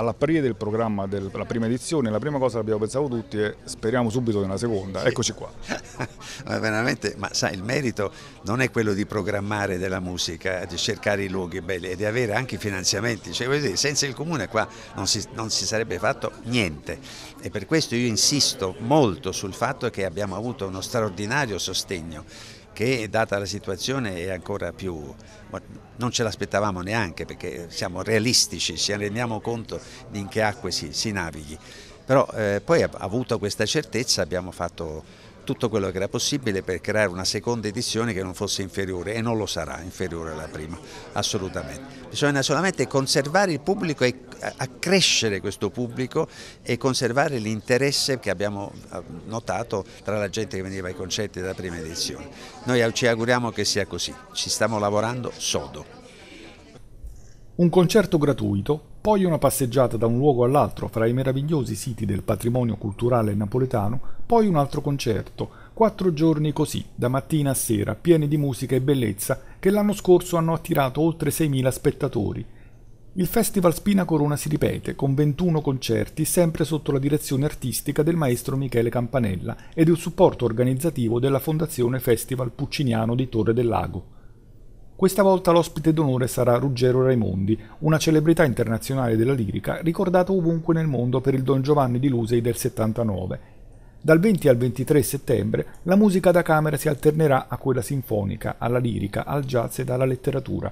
all'apparire del programma della prima edizione, la prima cosa che abbiamo pensato tutti è speriamo subito nella seconda, sì. eccoci qua. ma veramente, ma sai, il merito non è quello di programmare della musica, di cercare i luoghi belli e di avere anche finanziamenti, cioè, dire, senza il comune qua non si, non si sarebbe fatto niente e per questo io insisto molto sul fatto che abbiamo avuto uno straordinario sostegno che data la situazione è ancora più, non ce l'aspettavamo neanche perché siamo realistici, ci rendiamo conto di in che acque si, si navighi, però eh, poi avuto questa certezza abbiamo fatto tutto quello che era possibile per creare una seconda edizione che non fosse inferiore e non lo sarà inferiore alla prima, assolutamente. Bisogna solamente conservare il pubblico e eh, accrescere questo pubblico e conservare l'interesse che abbiamo eh, notato tra la gente che veniva ai concerti della prima edizione. Noi ci auguriamo che sia così, ci stiamo lavorando sodo. Un concerto gratuito poi una passeggiata da un luogo all'altro fra i meravigliosi siti del patrimonio culturale napoletano, poi un altro concerto. Quattro giorni così, da mattina a sera, pieni di musica e bellezza, che l'anno scorso hanno attirato oltre 6.000 spettatori. Il Festival Spina Corona si ripete, con 21 concerti, sempre sotto la direzione artistica del maestro Michele Campanella ed il supporto organizzativo della Fondazione Festival Pucciniano di Torre del Lago. Questa volta l'ospite d'onore sarà Ruggero Raimondi, una celebrità internazionale della lirica ricordato ovunque nel mondo per il Don Giovanni di Lusei del 79. Dal 20 al 23 settembre la musica da camera si alternerà a quella sinfonica, alla lirica, al jazz e alla letteratura.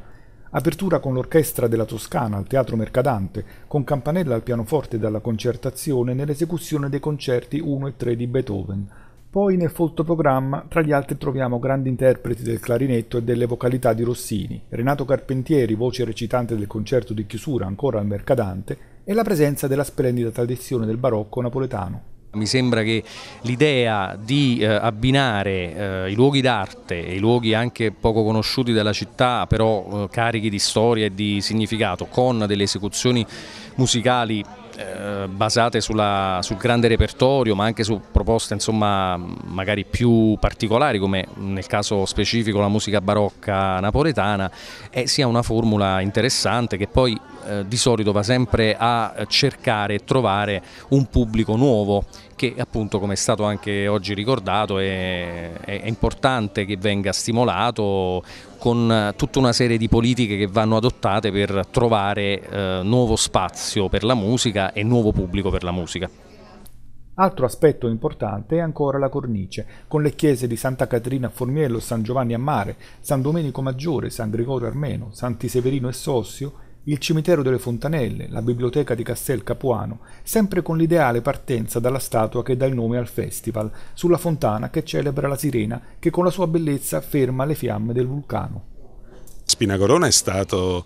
Apertura con l'orchestra della Toscana al Teatro Mercadante, con campanella al pianoforte dalla concertazione nell'esecuzione dei concerti 1 e 3 di Beethoven. Poi nel folto programma, tra gli altri troviamo grandi interpreti del clarinetto e delle vocalità di Rossini, Renato Carpentieri, voce recitante del concerto di chiusura ancora al Mercadante, e la presenza della splendida tradizione del barocco napoletano. Mi sembra che l'idea di eh, abbinare eh, i luoghi d'arte e i luoghi anche poco conosciuti della città, però eh, carichi di storia e di significato, con delle esecuzioni musicali eh, basate sulla, sul grande repertorio ma anche su proposte insomma, magari più particolari come nel caso specifico la musica barocca napoletana eh, sia una formula interessante che poi eh, di solito va sempre a cercare e trovare un pubblico nuovo che appunto come è stato anche oggi ricordato è, è importante che venga stimolato con tutta una serie di politiche che vanno adottate per trovare eh, nuovo spazio per la musica e nuovo pubblico per la musica. Altro aspetto importante è ancora la cornice, con le chiese di Santa Caterina a Formiello, San Giovanni a Mare, San Domenico Maggiore, San Gregorio Armeno, Santi Severino e Sossio, il cimitero delle Fontanelle, la biblioteca di Castel Capuano, sempre con l'ideale partenza dalla statua che dà il nome al festival, sulla fontana che celebra la sirena che con la sua bellezza ferma le fiamme del vulcano. Spinacorona è stato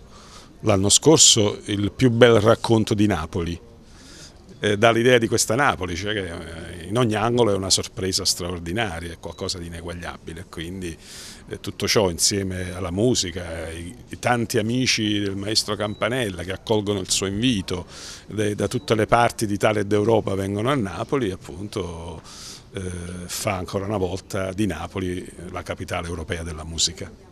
l'anno scorso il più bel racconto di Napoli eh, dà l'idea di questa Napoli, cioè che eh, in ogni angolo è una sorpresa straordinaria, è qualcosa di ineguagliabile, quindi eh, tutto ciò insieme alla musica, i, i, tanti amici del maestro Campanella che accolgono il suo invito, de, da tutte le parti d'Italia e d'Europa vengono a Napoli, appunto eh, fa ancora una volta di Napoli la capitale europea della musica.